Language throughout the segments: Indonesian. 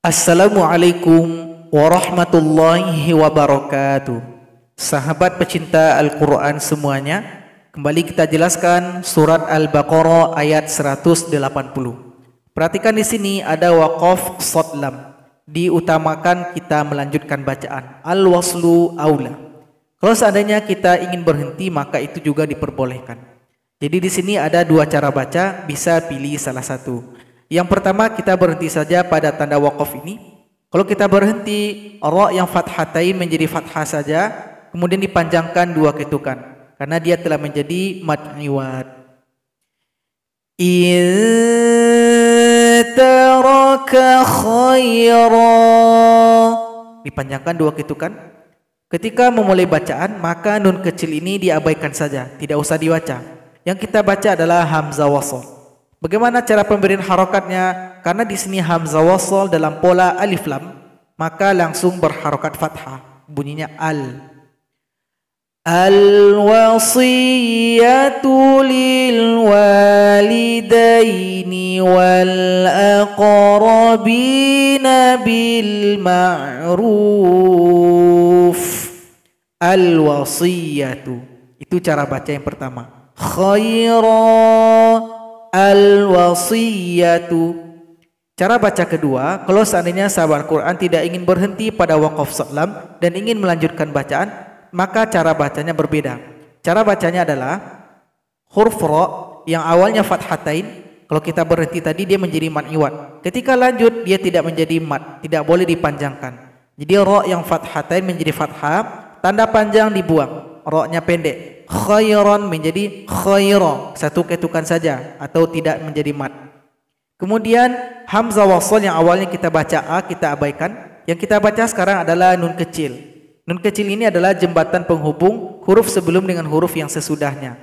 Assalamualaikum warahmatullahi wabarakatuh. Sahabat pecinta Al-Quran semuanya, kembali kita jelaskan surat Al-Baqarah ayat 180. Perhatikan di sini ada wakaf sotlam. Diutamakan kita melanjutkan bacaan. Al-waslu aula. Kalau seandainya kita ingin berhenti, maka itu juga diperbolehkan. Jadi di sini ada dua cara baca, bisa pilih salah satu. Yang pertama kita berhenti saja pada tanda wakaf ini. Kalau kita berhenti ro yang fathatai menjadi fathah saja, kemudian dipanjangkan dua ketukan karena dia telah menjadi mad iwad. Taraka khaira dipanjangkan dua ketukan. Ketika memulai bacaan, maka nun kecil ini diabaikan saja, tidak usah dibaca. Yang kita baca adalah hamzah wasal. Bagaimana cara pemberian harokatnya? Karena di sini hamzah wasal dalam pola alif lam, maka langsung berharokat fathah. Bunyinya al. Al walidaini wal الوصية bil maruf Al wasiyatul itu cara baca yang pertama Khairah al-wasiyatu. Cara baca kedua, kalau seandainya sahabat Quran tidak ingin berhenti pada wakaf salam dan ingin melanjutkan bacaan, maka cara bacanya berbeda. Cara bacanya adalah huruf ro yang awalnya fathatain, kalau kita berhenti tadi dia menjadi mat iwat. Ketika lanjut dia tidak menjadi mat, tidak boleh dipanjangkan. Jadi ro yang fathatain menjadi fathah, tanda panjang dibuang, roknya pendek khairon menjadi khairo satu ketukan saja atau tidak menjadi mat. Kemudian hamzah wasol yang awalnya kita baca a kita abaikan. Yang kita baca sekarang adalah nun kecil. Nun kecil ini adalah jembatan penghubung huruf sebelum dengan huruf yang sesudahnya.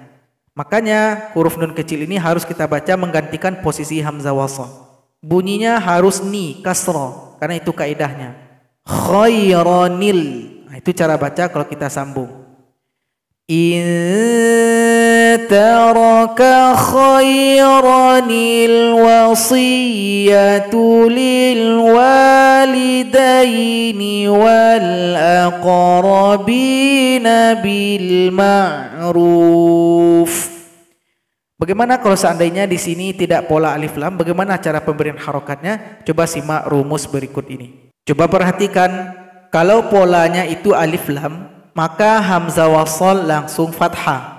Makanya huruf nun kecil ini harus kita baca menggantikan posisi hamzah wasol Bunyinya harus ni kasro karena itu kaidahnya. khaironil Nah, itu cara baca kalau kita sambung. Bagaimana kalau seandainya di sini tidak pola alif lam, bagaimana cara pemberian harokatnya? Coba simak rumus berikut ini. Coba perhatikan, kalau polanya itu alif lam, maka hamzah wasol langsung fathah.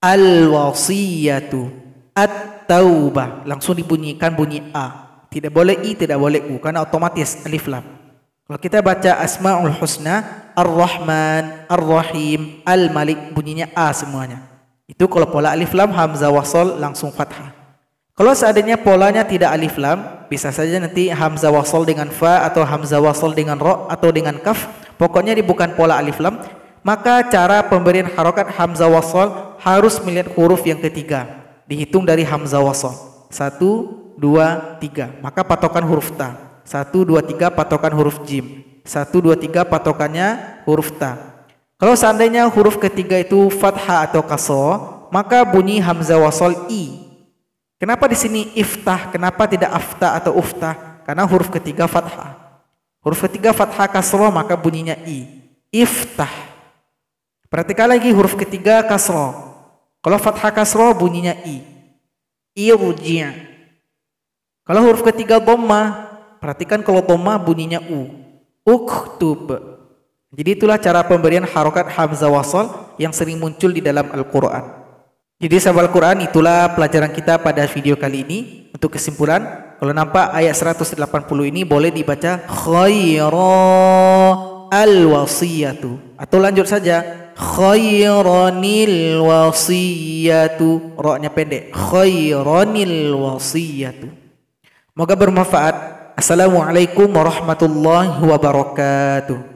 Al wasiyatu at taubah langsung dibunyikan bunyi a. Tidak boleh i, tidak boleh u karena otomatis alif lam. Kalau kita baca Asmaul Husna, Ar-Rahman, Ar-Rahim, Al-Malik bunyinya a semuanya. Itu kalau pola alif lam hamzah wasol langsung fathah. Kalau seadanya polanya tidak alif lam, bisa saja nanti hamzah wasol dengan fa atau hamzah wasol dengan ro atau dengan kaf Pokoknya ini bukan pola alif lam. Maka cara pemberian harokat hamzah wasol harus melihat huruf yang ketiga. Dihitung dari hamzah wasol. Satu, dua, tiga. Maka patokan huruf ta. Satu, dua, tiga patokan huruf jim. Satu, dua, tiga patokannya huruf ta. Kalau seandainya huruf ketiga itu fathah atau kaso, maka bunyi hamzah wasol i. Kenapa di sini iftah? Kenapa tidak afta atau uftah? Karena huruf ketiga fathah. Huruf ketiga fathah kasroh maka bunyinya i. Iftah. Perhatikan lagi huruf ketiga kasroh. Kalau fathah kasroh bunyinya i. Irji. Kalau huruf ketiga boma, perhatikan kalau boma bunyinya u. Uktub. Jadi itulah cara pemberian harokat hamzah wasol yang sering muncul di dalam Al-Quran. Jadi sahabat Al-Quran itulah pelajaran kita pada video kali ini. Untuk kesimpulan, kalau nampak ayat 180 ini boleh dibaca khairu al wasiyatu atau lanjut saja khairanil wasiyatu roknya pendek khairanil wasiyatu moga bermanfaat assalamualaikum warahmatullahi wabarakatuh